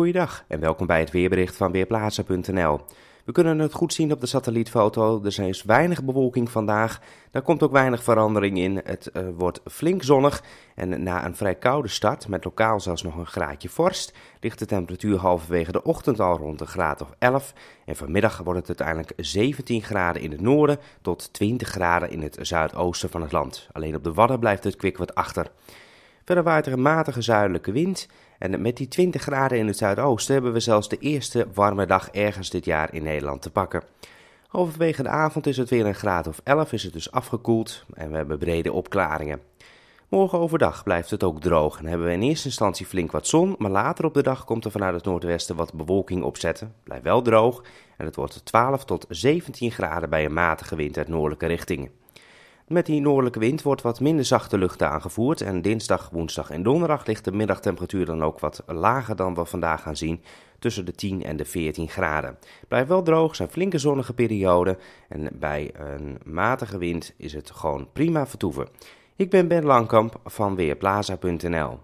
Goeiedag en welkom bij het weerbericht van Weerplaatsen.nl. We kunnen het goed zien op de satellietfoto. Er is dus weinig bewolking vandaag. Daar komt ook weinig verandering in. Het eh, wordt flink zonnig. En na een vrij koude start, met lokaal zelfs nog een graadje vorst, ligt de temperatuur halverwege de ochtend al rond een graad of 11. En vanmiddag wordt het uiteindelijk 17 graden in het noorden tot 20 graden in het zuidoosten van het land. Alleen op de Wadden blijft het kwik wat achter. Verder waait er een matige zuidelijke wind en met die 20 graden in het zuidoosten hebben we zelfs de eerste warme dag ergens dit jaar in Nederland te pakken. Overwege de avond is het weer een graad of 11, is het dus afgekoeld en we hebben brede opklaringen. Morgen overdag blijft het ook droog en hebben we in eerste instantie flink wat zon, maar later op de dag komt er vanuit het noordwesten wat bewolking opzetten. Blijft wel droog en het wordt 12 tot 17 graden bij een matige wind uit noordelijke richtingen. Met die noordelijke wind wordt wat minder zachte lucht aangevoerd en dinsdag, woensdag en donderdag ligt de middagtemperatuur dan ook wat lager dan we vandaag gaan zien, tussen de 10 en de 14 graden. Blijft wel droog, zijn flinke zonnige perioden en bij een matige wind is het gewoon prima vertoeven. Ik ben Ben Langkamp van Weerplaza.nl.